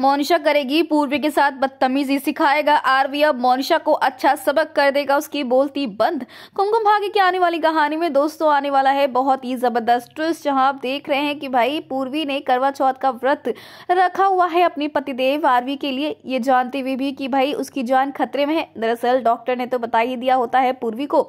मोनिशा करेगी पूर्वी के साथ बदतमीजी सिखाएगा आरवी अब मोनिशा को अच्छा सबक कर देगा उसकी बोलती बंद कुमकुम भाग्य की आने वाली कहानी में दोस्तों आने वाला है बहुत ही जबरदस्त ट्विस्ट जहां आप देख रहे हैं कि भाई पूर्वी ने करवा चौथ का व्रत रखा हुआ है अपनी पतिदेव आरवी के लिए ये जानते हुए भी, भी कि भाई उसकी जान खतरे में है दरअसल डॉक्टर ने तो बता ही दिया होता है पूर्वी को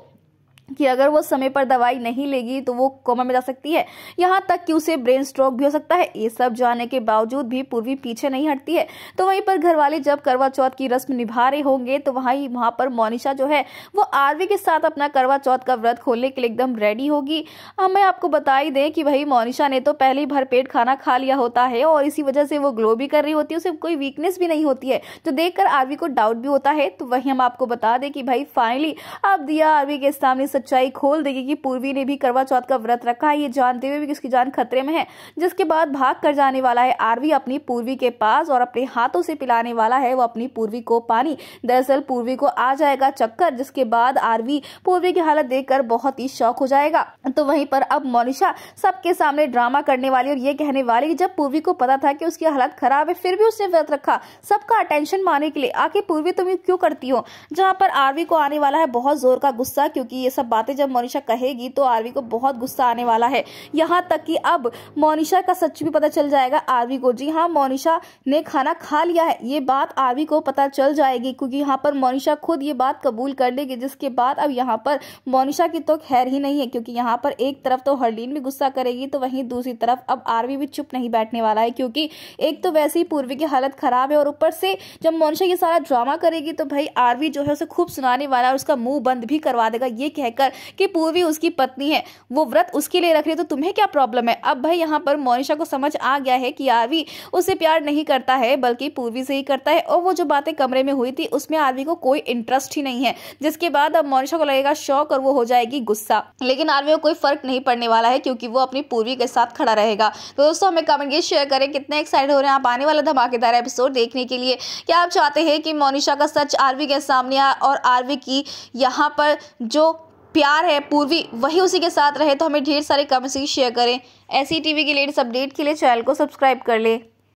कि अगर वो समय पर दवाई नहीं लेगी तो वो कोमा में जा सकती है यहाँ तक कि उसे ब्रेन स्ट्रोक भी हो सकता है ये सब जाने के बावजूद भी पूर्वी पीछे नहीं हटती है तो वहीं पर घर वाले जब करवा चौथ की रस्म निभा रहे होंगे तो वहाँ ही वहाँ पर मोनिशा जो है वो आरवी के साथ अपना करवा चौथ का व्रत खोलने के लिए एकदम रेडी होगी हमें आपको बता ही दें कि भाई मोनिशा ने तो पहले ही भरपेट खाना खा लिया होता है और इसी वजह से वो ग्लो भी कर रही होती है उसे कोई वीकनेस भी नहीं होती है जो तो देख आरवी को डाउट भी होता है तो वही हम आपको बता दें कि भाई फाइनली आप दिया आरवी के सामने सच्चाई खोल देगी कि पूर्वी ने भी करवा चौथ का व्रत रखा है ये जानते हुए भी किसकी जान खतरे में है जिसके बाद भाग कर जाने वाला है आरवी अपनी पूर्वी के पास और अपने हाथों से पिलाने वाला है वो अपनी पूर्वी को पानी दरअसल पूर्वी को आ जाएगा चक्कर जिसके बाद आरवी पूर्वी की हालत देख बहुत ही शौक हो जाएगा तो वहीं पर अब मोनिशा सबके सामने ड्रामा करने वाली और ये कहने वाली जब पूर्वी को पता था कि उसकी हालत खराब है फिर भी उसने व्रत रखा सबका अटेंशन माने के लिए आखिर पूर्वी तुम क्यों करती हो जहाँ पर आरवी को आने वाला है बहुत जोर का गुस्सा क्योंकि ये सब सब बातें जब मोनिशा कहेगी तो आरवी को बहुत गुस्सा आने वाला है यहाँ तक कि अब मोनिशा का सच भी पता चल जाएगा आरवी को जी हाँ मोनिशा ने खाना खा लिया है ये बात आरवी को पता चल जाएगी क्योंकि यहाँ पर मोनिशा खुद ये बात कबूल कर लेगी जिसके बाद अब यहाँ पर मोनिशा की तो खैर ही नहीं है क्योंकि यहाँ पर एक तरफ तो हरलीन भी गुस्सा करेगी तो वहीं दूसरी तरफ अब आरवी भी चुप नहीं बैठने वाला है क्योंकि एक तो वैसे ही पूर्वी की हालत खराब है और ऊपर से जब मोनिशा ये सारा ड्रामा करेगी तो भाई आरवी जो है उसे खूब सुनाने वाला है उसका मुंह बंद भी करवा देगा ये कह कहकर कि पूर्वी उसकी पत्नी है वो व्रत उसके लिए रख रही तो तुम्हें क्या प्रॉब्लम है अब भाई यहाँ पर मोनिशा को समझ आ गया है कि आरवी उसे प्यार नहीं करता है बल्कि पूर्वी से ही करता है और वो जो बातें कमरे में हुई थी उसमें आरवी को कोई इंटरेस्ट ही नहीं है जिसके बाद अब मोनिशा को लगेगा शौक और वो हो जाएगी गुस्सा लेकिन आरवी को कोई फर्क नहीं पड़ने वाला है क्योंकि वो अपनी पूर्वी के साथ खड़ा रहेगा तो दोस्तों हमें कमेंट के शेयर करें कितने एक्साइड हो रहे हैं आप आने वाला धमाकेदार एपिसोड देखने के लिए क्या आप चाहते हैं कि मोनिशा का सच आरवी के सामने आए और आरवी की यहाँ पर जो प्यार है पूर्वी वही उसी के साथ रहे तो हमें ढेर सारे कमेंट्स शेयर करें ऐसी टीवी के लेटेस्ट अपडेट के लिए चैनल को सब्सक्राइब कर लें